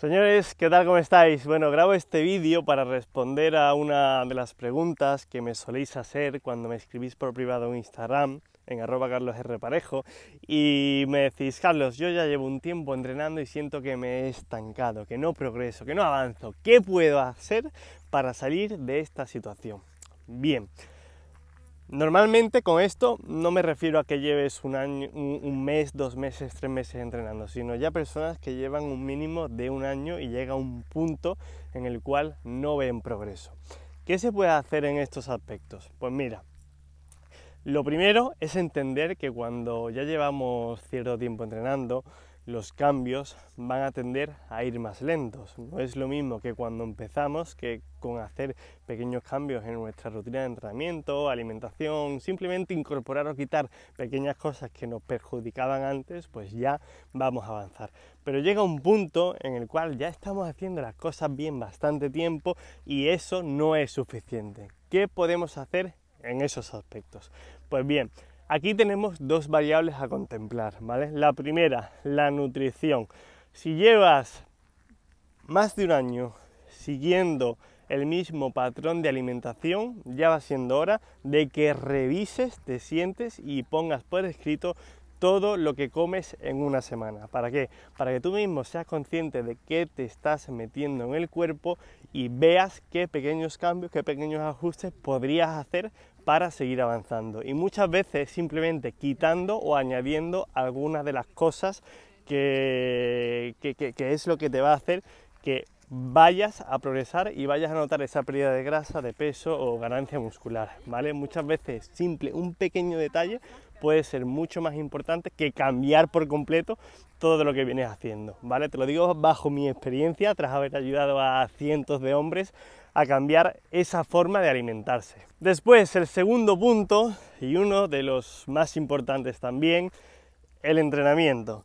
Señores, ¿qué tal? ¿Cómo estáis? Bueno, grabo este vídeo para responder a una de las preguntas que me soléis hacer cuando me escribís por privado en Instagram, en arroba carlosrparejo, y me decís, Carlos, yo ya llevo un tiempo entrenando y siento que me he estancado, que no progreso, que no avanzo. ¿Qué puedo hacer para salir de esta situación? Bien, Normalmente con esto no me refiero a que lleves un, un, mes, dos meses, tres meses entrenando, sino ya personas que llevan un mínimo de un año y llega a un punto en el cual no ven progreso. ¿Qué se puede hacer en estos aspectos? Pues mira, lo primero es entender que cuando ya llevamos cierto tiempo entrenando, los cambios van a tender a ir más lentos. No es lo mismo que cuando empezamos que con hacer pequeños cambios en nuestra rutina de entrenamiento, alimentación, simplemente incorporar o quitar pequeñas cosas que nos perjudicaban antes, pues ya vamos a avanzar. Pero llega un punto en el cual ya estamos haciendo las cosas bien bastante tiempo y eso no es suficiente. ¿Qué podemos hacer en esos aspectos? Pues bien, Aquí tenemos dos variables a contemplar, ¿vale? La primera, la nutrición. Si llevas más de un año siguiendo el mismo patrón de alimentación, ya va siendo hora de que revises, te sientes y pongas por escrito todo lo que comes en una semana. ¿Para qué? Para que tú mismo seas consciente de qué te estás metiendo en el cuerpo y veas qué pequeños cambios, qué pequeños ajustes podrías hacer para seguir avanzando y muchas veces simplemente quitando o añadiendo algunas de las cosas que, es lo que te va a hacer que vayas a progresar y vayas a notar esa pérdida de grasa, de peso o ganancia muscular, ¿vale? Muchas veces simple, un pequeño detalle puede ser mucho más importante que cambiar por completo todo lo que vienes haciendo, ¿vale? Te lo digo bajo mi experiencia, tras haber ayudado a cientos de hombres a cambiar esa forma de alimentarse. Después, el segundo punto, y uno de los más importantes también, el entrenamiento.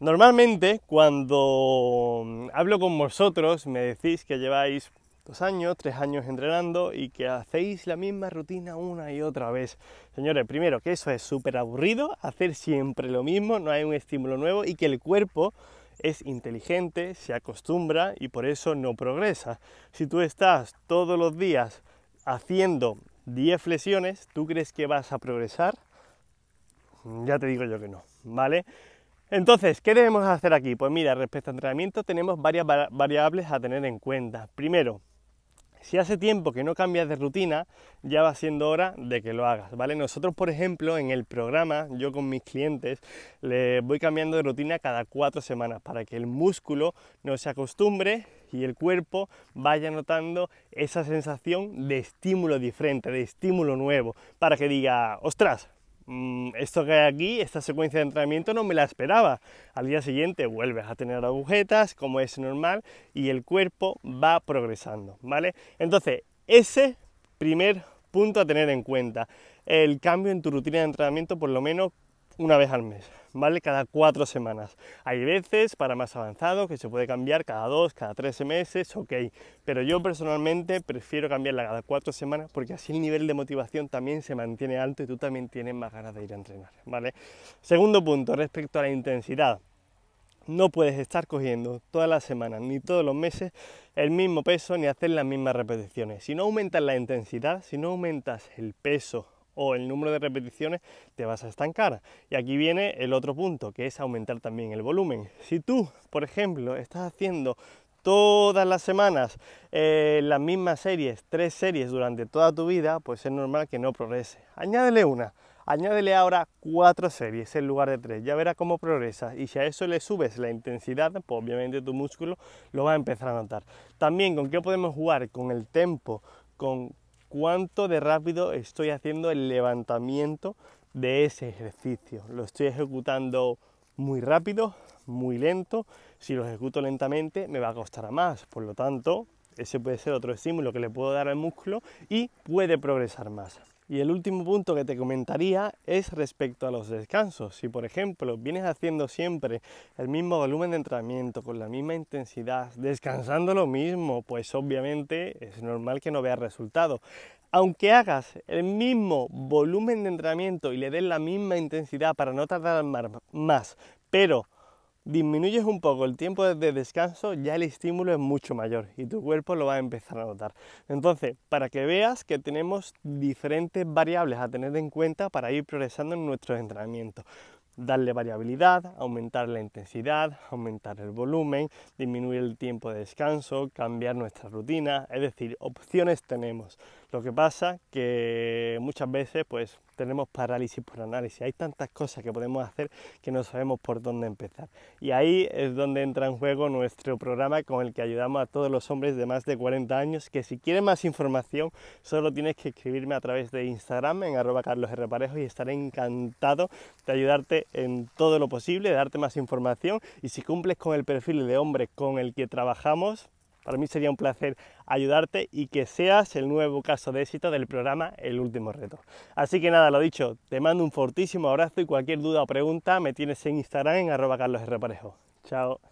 Normalmente cuando mm, hablo con vosotros me decís que lleváis dos años, tres años entrenando y que hacéis la misma rutina una y otra vez. Señores, primero que eso es súper aburrido, hacer siempre lo mismo, no hay un estímulo nuevo y que el cuerpo es inteligente, se acostumbra y por eso no progresa. Si tú estás todos los días haciendo 10 flexiones, ¿tú crees que vas a progresar? Mm, ya te digo yo que no, ¿vale? Entonces, ¿qué debemos hacer aquí? Pues mira, respecto a entrenamiento tenemos varias variables a tener en cuenta. Primero, si hace tiempo que no cambias de rutina, ya va siendo hora de que lo hagas, ¿vale? Nosotros, por ejemplo, en el programa, yo con mis clientes, le voy cambiando de rutina cada cuatro semanas para que el músculo no se acostumbre y el cuerpo vaya notando esa sensación de estímulo diferente, de estímulo nuevo, para que diga, ostras, Mm, esto que hay aquí, esta secuencia de entrenamiento no me la esperaba. Al día siguiente vuelves a tener agujetas, como es normal, y el cuerpo va progresando, ¿vale? Entonces, ese primer punto a tener en cuenta, el cambio en tu rutina de entrenamiento por lo menos una vez al mes, ¿vale? Cada cuatro semanas. Hay veces para más avanzado, que se puede cambiar cada dos, cada tres meses, ok. Pero yo personalmente prefiero cambiarla cada cuatro semanas porque así el nivel de motivación también se mantiene alto y tú también tienes más ganas de ir a entrenar, ¿vale? Segundo punto, respecto a la intensidad. No puedes estar cogiendo todas las semanas ni todos los meses el mismo peso ni hacer las mismas repeticiones. Si no aumentas la intensidad, si no aumentas el peso o el número de repeticiones, te vas a estancar. Y aquí viene el otro punto, que es aumentar también el volumen. Si tú, por ejemplo, estás haciendo todas las semanas eh, las mismas series, tres series durante toda tu vida, pues es normal que no progrese. Añádele una. Añádele ahora cuatro series en lugar de tres, ya verás cómo progresa y si a eso le subes la intensidad, pues obviamente tu músculo lo va a empezar a notar. También con qué podemos jugar, con el tempo, con cuánto de rápido estoy haciendo el levantamiento de ese ejercicio. Lo estoy ejecutando muy rápido, muy lento. Si lo ejecuto lentamente me va a costar más. Por lo tanto, ese puede ser otro estímulo que le puedo dar al músculo y puede progresar más. Y el último punto que te comentaría es respecto a los descansos. Si por ejemplo vienes haciendo siempre el mismo volumen de entrenamiento con la misma intensidad, descansando lo mismo, pues obviamente es normal que no veas resultado. Aunque hagas el mismo volumen de entrenamiento y le des la misma intensidad para no tardar más, pero disminuyes un poco el tiempo de descanso, ya el estímulo es mucho mayor y tu cuerpo lo va a empezar a notar. Entonces, para que veas que tenemos diferentes variables a tener en cuenta para ir progresando en nuestros entrenamientos. Darle variabilidad, aumentar la intensidad, aumentar el volumen, disminuir el tiempo de descanso, cambiar nuestra rutina, es decir, opciones tenemos. Lo que pasa que muchas veces pues tenemos parálisis por análisis. Hay tantas cosas que podemos hacer que no sabemos por dónde empezar. Y ahí es donde entra en juego nuestro programa con el que ayudamos a todos los hombres de más de 40 años que si quieren más información solo tienes que escribirme a través de Instagram en arroba y estaré encantado de ayudarte en todo lo posible, de darte más información y si cumples con el perfil de hombre con el que trabajamos, para mí sería un placer ayudarte y que seas el nuevo caso de éxito del programa El Último Reto. Así que nada, lo dicho, te mando un fortísimo abrazo y cualquier duda o pregunta me tienes en Instagram en arroba carlosrparejo. Chao.